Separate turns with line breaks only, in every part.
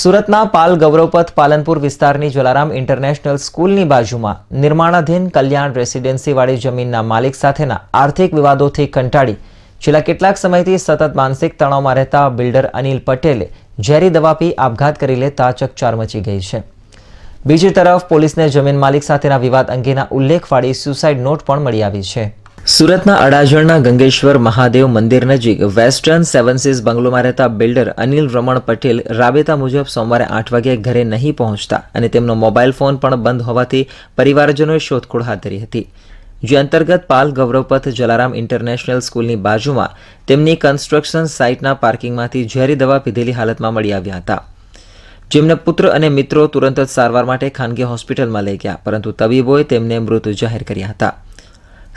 સુરતના પાલ ગૌરવપથ પાલનપુર વિસ્તારની જલારામ ઇન્ટરનેશનલ સ્કૂલની બાજુમાં નિર્માણાધીન કલ્યાણ રેસિડેન્સીવાળી જમીનના માલિક સાથેના આર્થિક વિવાદોથી કંટાળી છેલ્લા કેટલાક સમયથી સતત માનસિક તણાવમાં રહેતા બિલ્ડર અનિલ પટેલે ઝેરી દવા પી આપઘાત કરી લેતા ચકચાર મચી ગઈ છે બીજી તરફ પોલીસને જમીન માલિક સાથેના વિવાદ અંગેના ઉલ્લેખ ઉલ્લેખવાળી સુસાઇડ નોટ પણ મળી આવી છે સુરતના અડાજણના ગંગેશ્વર મહાદેવ મંદિર નજીક વેસ્ટર્ન સેવન્સીસ બંગલોમાં રહેતા બિલ્ડર અનિલ રમણ પટેલ રાબેતા મુજબ સોમવારે આઠ વાગ્યે ઘરે નહીં પહોંચતા અને તેમનો મોબાઈલ ફોન પણ બંધ હોવાથી પરિવારજનોએ શોધખોળ હાથ ધરી હતી જે અંતર્ગત પાલ ગૌરવપથ જલારામ ઇન્ટરનેશનલ સ્કૂલની બાજુમાં તેમની કન્સ્ટ્રક્શન સાઇટના પાર્કિંગમાંથી ઝેરી દવા પીધેલી હાલતમાં મળી આવ્યા હતા જેમને પુત્ર અને મિત્રો તુરંત જ સારવાર માટે ખાનગી હોસ્પિટલમાં લઈ ગયા પરંતુ તબીબોએ તેમને મૃત જાહેર કર્યા હતા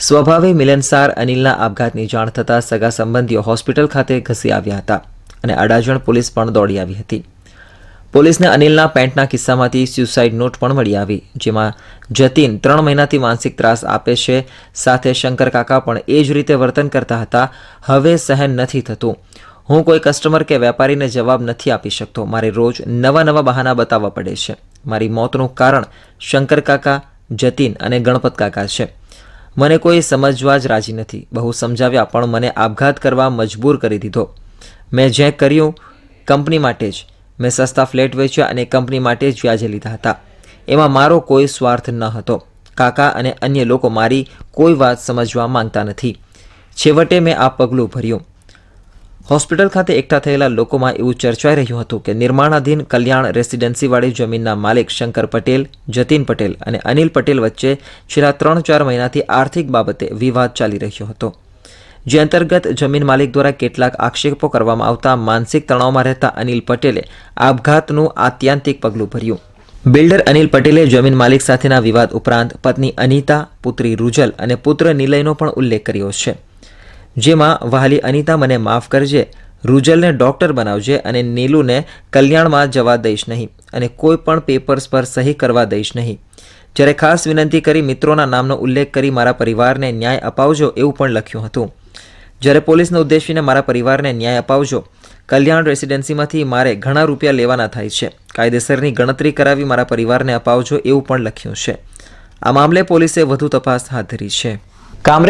સ્વભાવે મિલનસાર અનિલના આપઘાતની જાણ થતાં સગા સંબંધીઓ હોસ્પિટલ ખાતે ઘસી આવ્યા હતા અને અડાજણ પોલીસ પણ દોડી આવી હતી પોલીસને અનિલના પેન્ટના કિસ્સામાંથી સ્યુસાઇડ નોટ પણ મળી આવી જેમાં જતીન ત્રણ મહિનાથી માનસિક ત્રાસ આપે છે સાથે શંકર કાકા પણ એ જ રીતે વર્તન કરતા હતા હવે સહન નથી થતું હું કોઈ કસ્ટમર કે વેપારીને જવાબ નથી આપી શકતો મારે રોજ નવા નવા બહાના બતાવવા પડે છે મારી મોતનું કારણ શંકર કાકા જતીન અને ગણપત કાકા છે મને કોઈ સમજવા જ રાજી નથી બહુ સમજાવ્યા પણ મને આપઘાત કરવા મજબૂર કરી દીધો મેં જે કર્યું કંપની માટે જ મેં સસ્તા ફ્લેટ વેચ્યા અને કંપની માટે જ વ્યાજે લીધા હતા એમાં મારો કોઈ સ્વાર્થ ન હતો કાકા અને અન્ય લોકો મારી કોઈ વાત સમજવા માંગતા નથી છેવટે મેં આ પગલું ભર્યું હોસ્પિટલ ખાતે એકઠા થયેલા લોકોમાં એવું ચર્ચાઈ રહ્યું હતું કે નિર્માણાધીન કલ્યાણ રેસિડેન્સીવાળી જમીનના માલિક શંકર પટેલ જતીન પટેલ અને અનિલ પટેલ વચ્ચે છેલ્લા ત્રણ ચાર મહિનાથી આર્થિક બાબતે વિવાદ ચાલી રહ્યો હતો જે અંતર્ગત જમીન માલિક દ્વારા કેટલાક આક્ષેપો કરવામાં આવતા માનસિક તણાવમાં રહેતા અનિલ પટેલે આપઘાતનું આત્યંતિક પગલું ભર્યું બિલ્ડર અનિલ પટેલે જમીન માલિક સાથેના વિવાદ ઉપરાંત પત્ની અનિતા પુત્રી રૂજલ અને પુત્ર નિલયનો પણ ઉલ્લેખ કર્યો છે જેમાં વહાલી અનિતા મને માફ કરજે રૂજલને ડૉક્ટર બનાવજે અને નીલુને કલ્યાણમાં જવા દઈશ નહીં અને કોઈ પણ પેપર્સ પર સહી કરવા દઈશ નહીં જ્યારે ખાસ વિનંતી કરી મિત્રોના નામનો ઉલ્લેખ કરી મારા પરિવારને ન્યાય અપાવજો એવું પણ લખ્યું હતું જ્યારે પોલીસને ઉદ્દેશીને મારા પરિવારને ન્યાય અપાવજો કલ્યાણ રેસિડેન્સીમાંથી મારે ઘણા રૂપિયા લેવાના થાય છે કાયદેસરની ગણતરી કરાવી મારા પરિવારને અપાવજો એવું પણ લખ્યું છે આ મામલે પોલીસે વધુ તપાસ હાથ ધરી છે કામરે